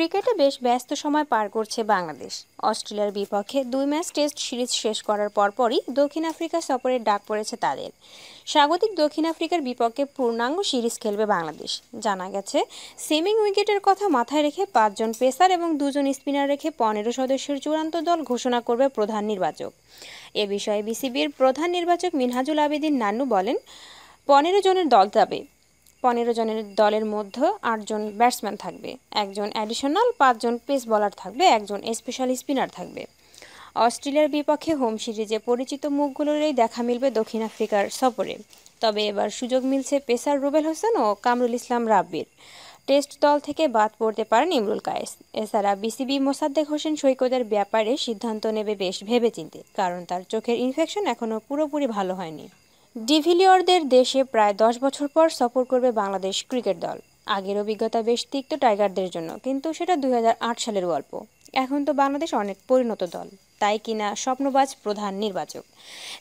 ক্রিকেটে বেশ ব্যস্ত সময় পার করছে বাংলাদেশ অস্ট্রেলিয়ার বিপক্ষে দুই ম্যাচ টেস্ট সিরিজ শেষ করার পরপরই দক্ষিণ আফ্রিকা সফরের ডাক পড়েছে তাদের স্বাগতিক দক্ষিণ আফ্রিকার বিপক্ষে পূর্ণাঙ্গ সিরিজ খেলবে বাংলাদেশ জানা গেছে সেমিং উইকেটের কথা মাথায় রেখে পাঁচজন পেসার এবং দুজন স্পিনার রেখে পনেরো সদস্যের চূড়ান্ত দল ঘোষণা করবে প্রধান নির্বাচক এ বিষয়ে বিসিবির প্রধান নির্বাচক মিনহাজুল আবেদিন নান্নু বলেন পনেরো জনের দল যাবে পনেরো জনের দলের মধ্যে আটজন ব্যাটসম্যান থাকবে একজন অ্যাডিশনাল পাঁচজন পেস বলার থাকবে একজন স্পেশাল স্পিনার থাকবে অস্ট্রেলিয়ার বিপক্ষে হোম সিরিজে পরিচিত মুখগুলোরই দেখা মিলবে দক্ষিণ আফ্রিকার সফরে তবে এবার সুযোগ মিলছে পেসার রুবেল হোসেন ও কামরুল ইসলাম রাব্বির টেস্ট দল থেকে বাদ পড়তে পারেন ইমরুল কায়েস এছাড়া বিসিবি মোসাদ্দেক হোসেন সৈকতের ব্যাপারে সিদ্ধান্ত নেবে বেশ ভেবেচিন্তে কারণ তার চোখের ইনফেকশন এখনও পুরোপুরি ভালো হয়নি ডিভিলিয়রদের দেশে প্রায় দশ বছর পর সফর করবে বাংলাদেশ ক্রিকেট দল আগের অভিজ্ঞতা বেশ তিক্ত টাইগারদের জন্য কিন্তু সেটা দুই সালের গল্প এখন তো বাংলাদেশ অনেক পরিণত দল তাই কিনা স্বপ্নবাজ প্রধান নির্বাচক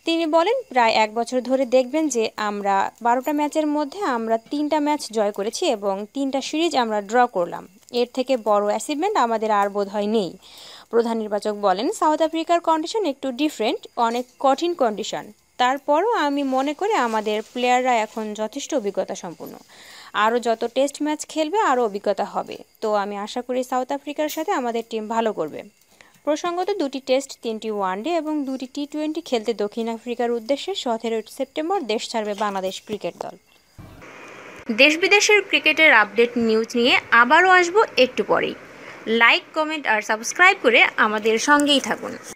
তিনি বলেন প্রায় এক বছর ধরে দেখবেন যে আমরা বারোটা ম্যাচের মধ্যে আমরা তিনটা ম্যাচ জয় করেছি এবং তিনটা সিরিজ আমরা ড্র করলাম এর থেকে বড় অ্যাচিভমেন্ট আমাদের আর বোধ হয় নেই প্রধান নির্বাচক বলেন সাউথ আফ্রিকার কন্ডিশন একটু ডিফারেন্ট অনেক কঠিন কন্ডিশন তারপরও আমি মনে করি আমাদের প্লেয়াররা এখন যথেষ্ট অভিজ্ঞতা সম্পূর্ণ আরও যত টেস্ট ম্যাচ খেলবে আরও অভিজ্ঞতা হবে তো আমি আশা করি সাউথ আফ্রিকার সাথে আমাদের টিম ভালো করবে প্রসঙ্গত দুটি টেস্ট তিনটি ওয়ানডে এবং দুটি টি টোয়েন্টি খেলতে দক্ষিণ আফ্রিকার উদ্দেশ্যে সতেরোই সেপ্টেম্বর দেশ ছাড়বে বাংলাদেশ ক্রিকেট দল দেশ বিদেশের ক্রিকেটের আপডেট নিউজ নিয়ে আবারও আসবো একটু পরেই লাইক কমেন্ট আর সাবস্ক্রাইব করে আমাদের সঙ্গেই থাকুন